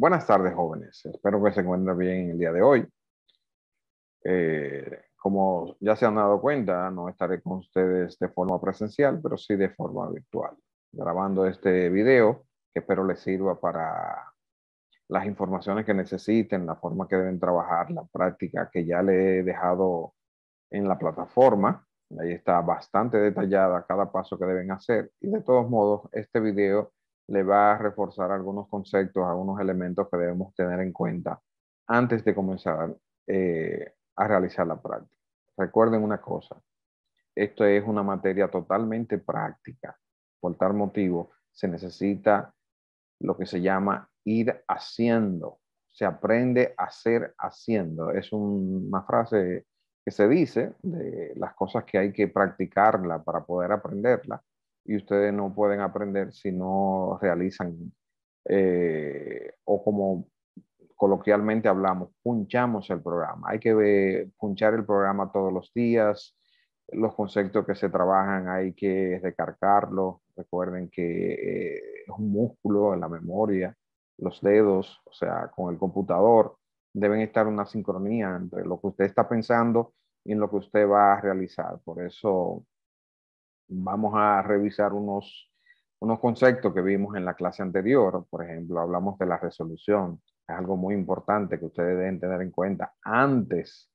Buenas tardes, jóvenes. Espero que se encuentren bien el día de hoy. Eh, como ya se han dado cuenta, no estaré con ustedes de forma presencial, pero sí de forma virtual, grabando este video que espero les sirva para las informaciones que necesiten, la forma que deben trabajar, la práctica que ya le he dejado en la plataforma. Ahí está bastante detallada cada paso que deben hacer. Y de todos modos, este video le va a reforzar algunos conceptos, algunos elementos que debemos tener en cuenta antes de comenzar eh, a realizar la práctica. Recuerden una cosa, esto es una materia totalmente práctica. Por tal motivo, se necesita lo que se llama ir haciendo. Se aprende a ser haciendo. Es una frase que se dice de las cosas que hay que practicarla para poder aprenderla y ustedes no pueden aprender si no realizan eh, o como coloquialmente hablamos, punchamos el programa. Hay que punchar el programa todos los días, los conceptos que se trabajan hay que recargarlos. Recuerden que eh, es un músculo en la memoria, los dedos, o sea, con el computador, deben estar una sincronía entre lo que usted está pensando y lo que usted va a realizar. Por eso vamos a revisar unos, conceptos que vimos en la clase anterior. Por ejemplo, hablamos de la resolución. Es algo muy importante que ustedes deben tener en cuenta antes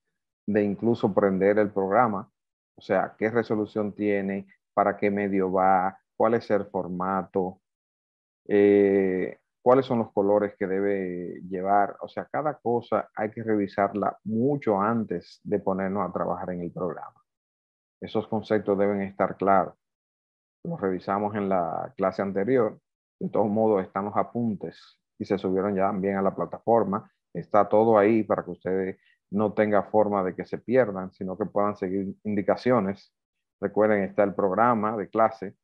de incluso prender el programa. O sea, qué resolución tiene, para qué medio va, cuál es el formato, eh, cuáles son los colores que debe llevar. O sea, cada cosa hay que revisarla mucho antes de ponernos a trabajar en el programa. Esos conceptos deben estar claros. Los revisamos en la clase anterior. De todos modos, están los apuntes y se subieron ya también a la plataforma. Está todo ahí para que ustedes no tengan forma de que se pierdan, sino que puedan seguir indicaciones. Recuerden, está el programa de clase.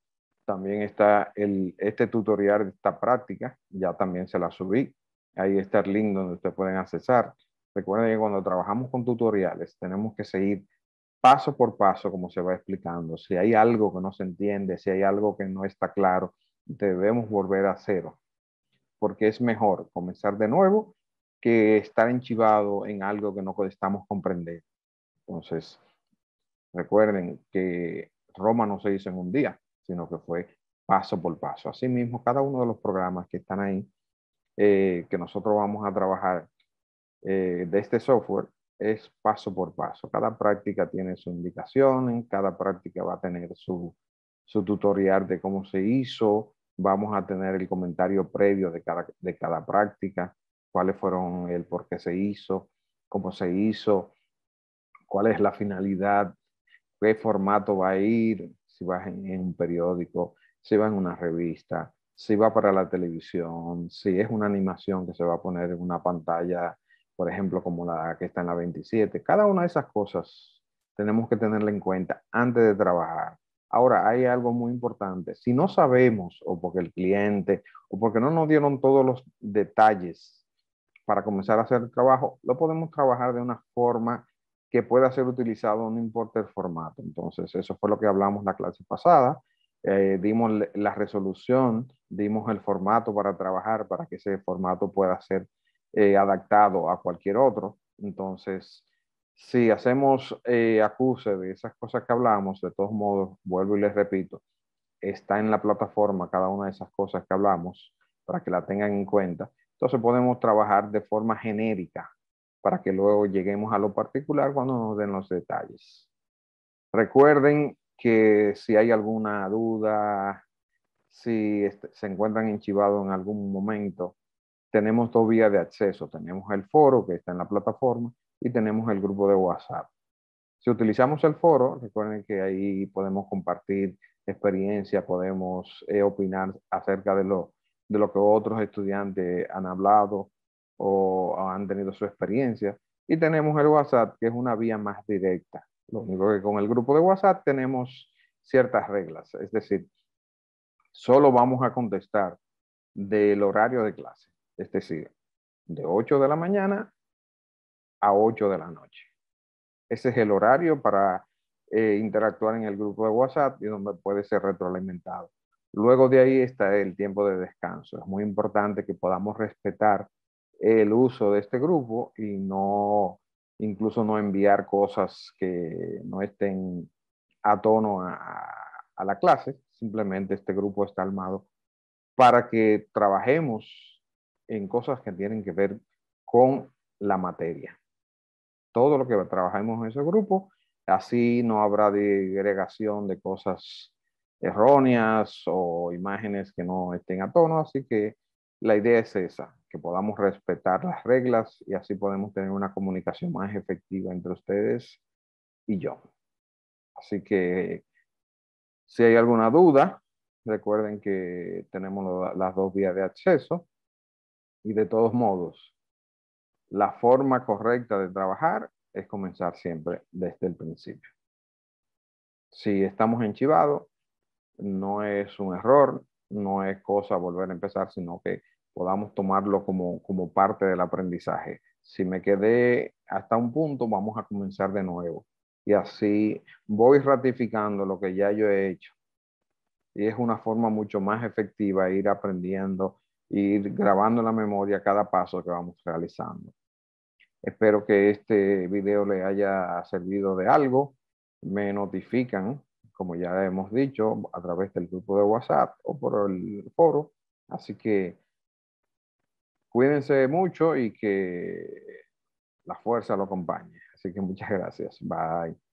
También está el, este tutorial esta práctica. Ya también se la subí. Ahí está el link donde ustedes pueden accesar. Recuerden que cuando trabajamos con tutoriales tenemos que seguir paso por paso, como se va explicando. Si hay algo que no se entiende, si hay algo que no está claro, debemos volver a cero, porque es mejor comenzar de nuevo que estar enchivado en algo que no estamos comprender. Entonces, recuerden que Roma no se hizo en un día, sino que fue paso por paso. Asimismo, cada uno de los programas que están ahí, eh, que nosotros vamos a trabajar eh, de este software, es paso por paso. Cada práctica tiene su indicación, en cada práctica va a tener su, tutorial de cómo se hizo, vamos a tener el comentario previo de cada, de cada práctica, cuáles fueron el por qué se hizo, cómo se hizo, cuál es la finalidad, qué formato va a ir, si va en un periódico, si va en una revista, si va para la televisión, si es una animación que se va a poner en una pantalla por ejemplo, como la que está en la 27. Cada una de esas cosas tenemos que tenerla en cuenta antes de trabajar. Ahora, hay algo muy importante. Si no sabemos, o porque el cliente, o porque no nos dieron todos los detalles para comenzar a hacer el trabajo, lo podemos trabajar de una forma que pueda ser utilizado, no importa el formato. Entonces, eso fue lo que hablamos la clase pasada. Eh, dimos la resolución, dimos el formato para trabajar, para que ese formato pueda ser eh, adaptado a cualquier otro. Entonces, si hacemos eh, acuse de esas cosas que hablamos, de todos modos, vuelvo y les repito, está en la plataforma cada una de esas cosas que hablamos para que la tengan en cuenta. Entonces podemos trabajar de forma genérica para que luego lleguemos a lo particular cuando nos den los detalles. Recuerden que si hay alguna duda, si este, se encuentran enchivados en algún momento, tenemos dos vías de acceso. Tenemos el foro que está en la plataforma y tenemos el grupo de WhatsApp. Si utilizamos el foro, recuerden que ahí podemos compartir experiencia, podemos eh, opinar acerca de lo, de lo que otros estudiantes han hablado o han tenido su experiencia. Y tenemos el WhatsApp, que es una vía más directa. Lo único que con el grupo de WhatsApp tenemos ciertas reglas, es decir, solo vamos a contestar del horario de clase es decir, de 8 de la mañana a 8 de la noche. Ese es el horario para eh, interactuar en el grupo de WhatsApp y donde puede ser retroalimentado. Luego de ahí está el tiempo de descanso. Es muy importante que podamos respetar el uso de este grupo y no, incluso no enviar cosas que no estén a tono a, a la clase. Simplemente este grupo está armado para que trabajemos en cosas que tienen que ver con la materia. Todo lo que trabajemos en ese grupo, así no habrá digregación de cosas erróneas o imágenes que no estén a tono, así que la idea es esa, que podamos respetar las reglas y así podemos tener una comunicación más efectiva entre ustedes y yo. Así que si hay alguna duda, recuerden que tenemos las dos vías de acceso y de todos modos, la forma correcta de trabajar es comenzar siempre desde el principio. Si estamos enchivados, no es un error, no es cosa volver a empezar, sino que podamos tomarlo como, como parte del aprendizaje. Si me quedé hasta un punto, vamos a comenzar de nuevo. Y así voy ratificando lo que ya yo he hecho. Y es una forma mucho más efectiva ir aprendiendo ir grabando la memoria cada paso que vamos realizando. Espero que este video le haya servido de algo. Me notifican, como ya hemos dicho, a través del grupo de WhatsApp o por el foro. Así que cuídense mucho y que la fuerza lo acompañe. Así que muchas gracias. Bye.